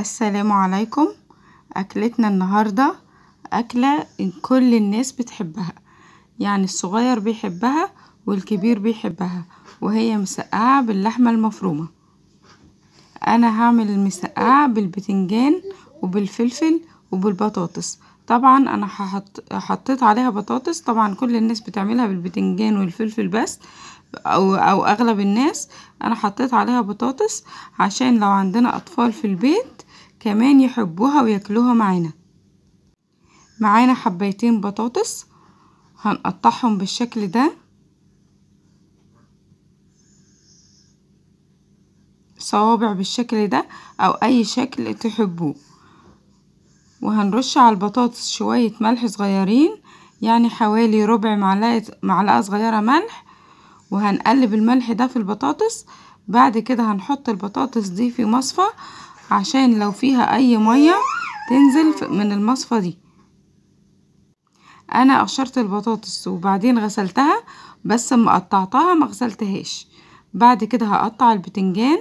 السلام عليكم أكلتنا النهاردة أكلة كل الناس بتحبها يعني الصغير بيحبها والكبير بيحبها وهي مسقعة باللحمة المفرومة أنا هعمل المسقعة بالبتنجان وبالفلفل وبالبطاطس طبعا أنا حطيت عليها بطاطس طبعا كل الناس بتعملها بالبتنجان والفلفل بس أو, أو أغلب الناس أنا حطيت عليها بطاطس عشان لو عندنا أطفال في البيت كمان يحبوها وياكلوها معانا معانا حبيتين بطاطس هنقطعهم بالشكل ده صوابع بالشكل ده او اي شكل تحبوه وهنرش على البطاطس شوية ملح صغيرين يعني حوالي ربع معلقة معلقة صغيرة ملح وهنقلب الملح ده في البطاطس بعد كده هنحط البطاطس دي في مصفى عشان لو فيها اي مية تنزل من المصفى دي انا قشرت البطاطس وبعدين غسلتها بس اما قطعتها ما غسلتهاش بعد كده هقطع البتنجان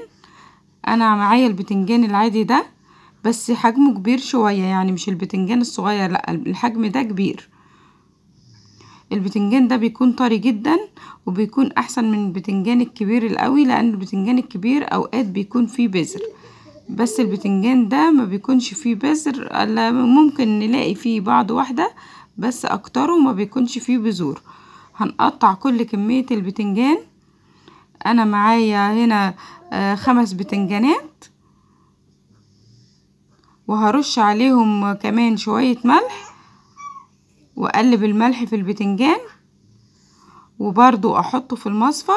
انا معايا البتنجان العادي ده بس حجمه كبير شوية يعني مش البتنجان الصغير لا الحجم ده كبير البتنجان ده بيكون طري جدا وبيكون احسن من البتنجان الكبير القوي لان البتنجان الكبير اوقات بيكون فيه بذر بس البتنجان ده ما بيكونش فيه بذر ممكن نلاقي فيه بعض واحدة بس اكتره ما بيكونش فيه بذور هنقطع كل كمية البتنجان انا معايا هنا آه، خمس بتنجانات وهرش عليهم كمان شوية ملح واقلب الملح في البتنجان وبرضو احطه في المصفى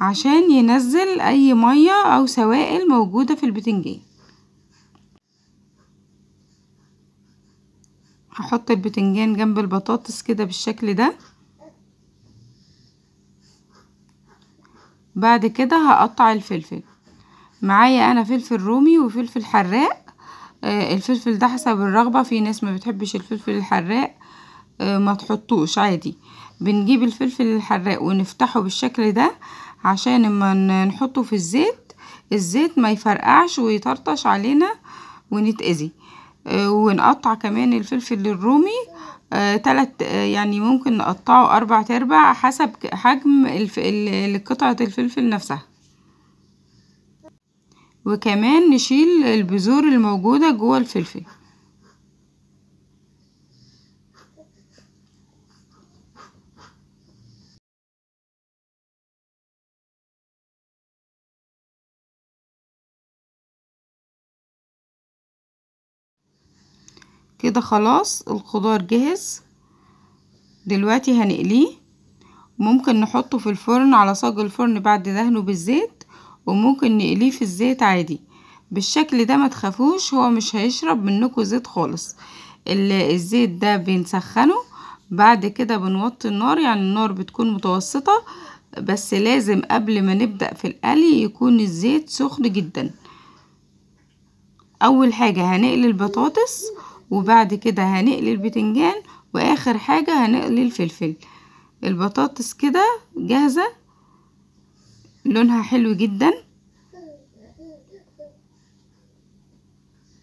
عشان ينزل اي مية او سوائل موجودة في البتنجان هحط البتنجان جنب البطاطس كده بالشكل ده بعد كده هقطع الفلفل معايا انا فلفل رومي وفلفل حراق آه الفلفل ده حسب الرغبة في ناس ما بتحبش الفلفل الحراق آه ما تحطوش عادي بنجيب الفلفل الحراق ونفتحه بالشكل ده عشان اما نحطه في الزيت الزيت ما يفرقعش ويطرطش علينا ونتأذي آه، ونقطع كمان الفلفل الرومي آه تلت آه، يعني ممكن نقطعه أربع تربع حسب حجم قطعة الفلفل نفسها وكمان نشيل البذور الموجودة جوه الفلفل كده خلاص الخضار جهز دلوقتي هنقليه ممكن نحطه في الفرن على صاج الفرن بعد دهنه بالزيت وممكن نقليه في الزيت عادي بالشكل ده ما تخافوش هو مش هيشرب منكم زيت خالص الزيت ده بنسخنه بعد كده بنوطي النار يعني النار بتكون متوسطة بس لازم قبل ما نبدأ في القلي يكون الزيت سخن جدا اول حاجة هنقلي البطاطس وبعد كده هنقلي البتنجان واخر حاجة هنقلي الفلفل البطاطس كده جاهزة لونها حلو جدا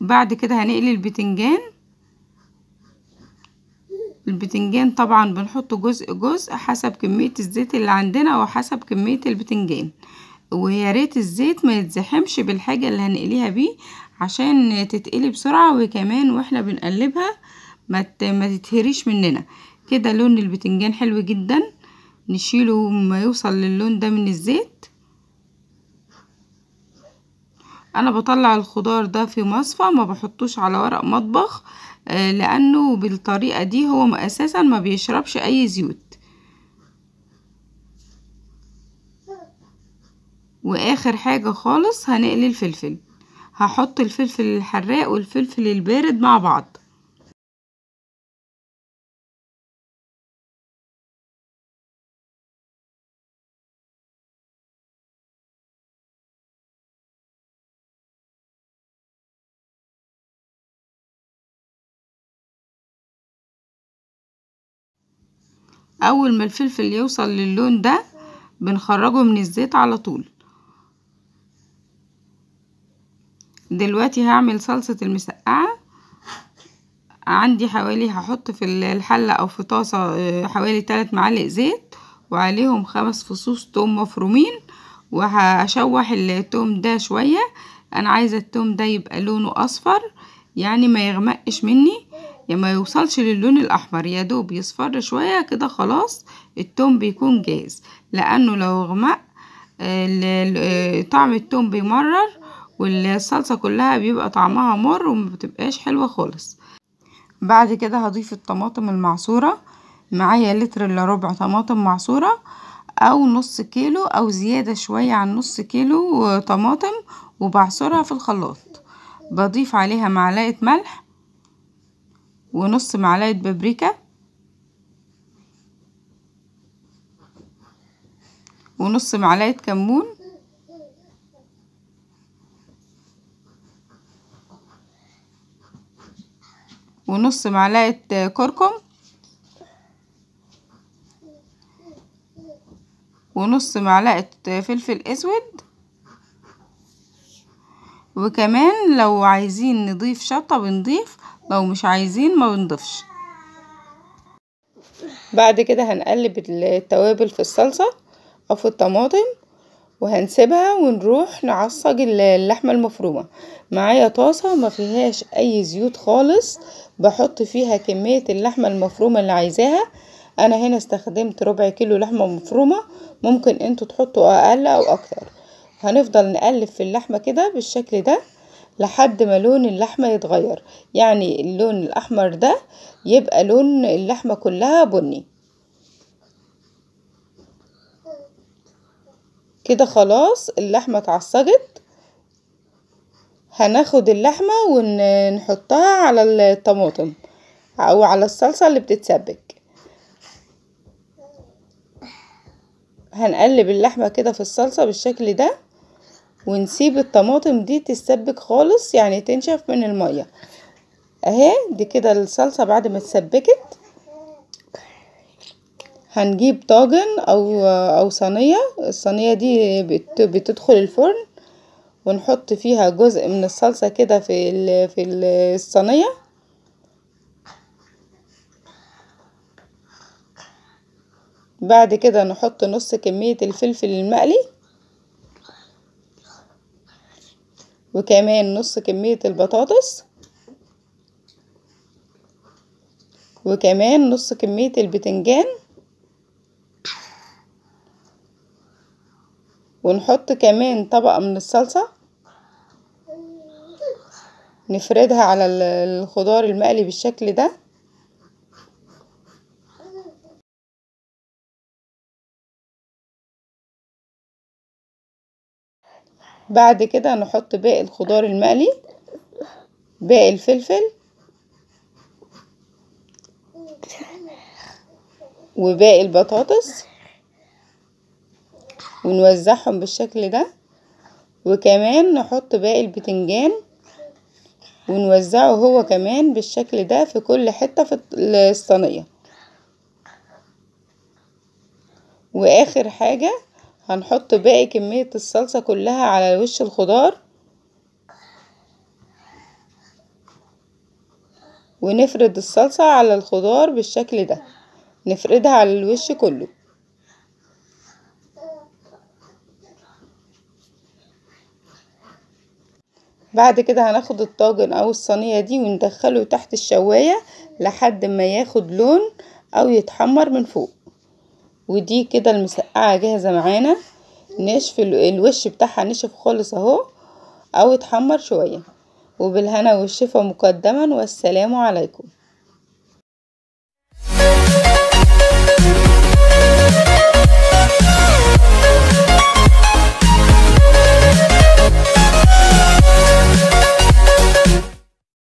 بعد كده هنقلي البتنجان البتنجان طبعا بنحط جزء جزء حسب كمية الزيت اللي عندنا وحسب كمية البتنجان ويا ريت الزيت ما يتزحمش بالحاجة اللي هنقليها بيه عشان تتقلي بسرعة وكمان واحنا بنقلبها ما تتهريش مننا كده لون البتنجان حلو جدا نشيله ما يوصل للون ده من الزيت انا بطلع الخضار ده في مصفى ما بحطوش على ورق مطبخ آه، لانه بالطريقة دي هو اساسا ما بيشربش اي زيوت واخر حاجة خالص هنقلي الفلفل هحط الفلفل الحراق والفلفل البارد مع بعض اول ما الفلفل يوصل للون ده بنخرجه من الزيت على طول دلوقتي هعمل صلصة المسقعة عندي حوالي هحط في الحلة او في طاسة آه، حوالي 3 معالق زيت وعليهم خمس فصوص توم مفرومين وهشوح التوم ده شوية انا عايزة التوم ده يبقى لونه اصفر يعني ما يغمقش مني يعني ما يوصلش للون الاحمر يا دوب يصفر شوية كده خلاص التوم بيكون جاهز لانه لو غمق آه، آه، طعم التوم بيمرر والصلصة كلها بيبقى طعمها مر ومبتبقاش حلوة خالص بعد كده هضيف الطماطم المعصورة معايا لتر الا ربع طماطم معصورة او نص كيلو او زيادة شوية عن نص كيلو طماطم وبعصرها في الخلاط بضيف عليها معلقة ملح ونص معلقة بابريكا ونص معلقة كمون ونص معلقة كركم ونص معلقة فلفل اسود وكمان لو عايزين نضيف شطة بنضيف لو مش عايزين ما بنضيفش بعد كده هنقلب التوابل في الصلصة او في الطماطم وهنسيبها ونروح نعصج اللحمة المفرومة معايا طاسة ما فيهاش اي زيوت خالص بحط فيها كمية اللحمة المفرومة اللي عايزاها انا هنا استخدمت ربع كيلو لحمة مفرومة ممكن انتوا تحطوا اقل او اكتر هنفضل نقلب في اللحمة كده بالشكل ده لحد ما لون اللحمة يتغير يعني اللون الاحمر ده يبقى لون اللحمة كلها بني كده خلاص اللحمة اتعصجت هناخد اللحمة ونحطها على الطماطم او على الصلصة اللي بتتسبك هنقلب اللحمة كده في الصلصة بالشكل ده ونسيب الطماطم دي تتسبك خالص يعني تنشف من المية اهي دي كده الصلصة بعد ما اتسبكت هنجيب طاجن او او صينيه الصينيه دي بتدخل الفرن ونحط فيها جزء من الصلصه كده في في الصينيه بعد كده نحط نص كميه الفلفل المقلي وكمان نص كميه البطاطس وكمان نص كميه البتنجان ونحط كمان طبقة من الصلصة نفردها على الخضار المقلي بالشكل ده بعد كده نحط باقي الخضار المقلي باقي الفلفل وباقي البطاطس ونوزعهم بالشكل ده وكمان نحط باقي البتنجان ونوزعه هو كمان بالشكل ده في كل حتة في الصينية واخر حاجة هنحط باقي كمية الصلصة كلها على وش الخضار ونفرد الصلصة على الخضار بالشكل ده نفردها على الوش كله بعد كده هناخد الطاجن او الصينية دي وندخله تحت الشواية لحد ما ياخد لون او يتحمر من فوق ودي كده المسقعة جاهزة معانا نشف الوش بتاعها نشف خالص اهو او اتحمر شوية وبالهنا والشفا مقدما والسلام عليكم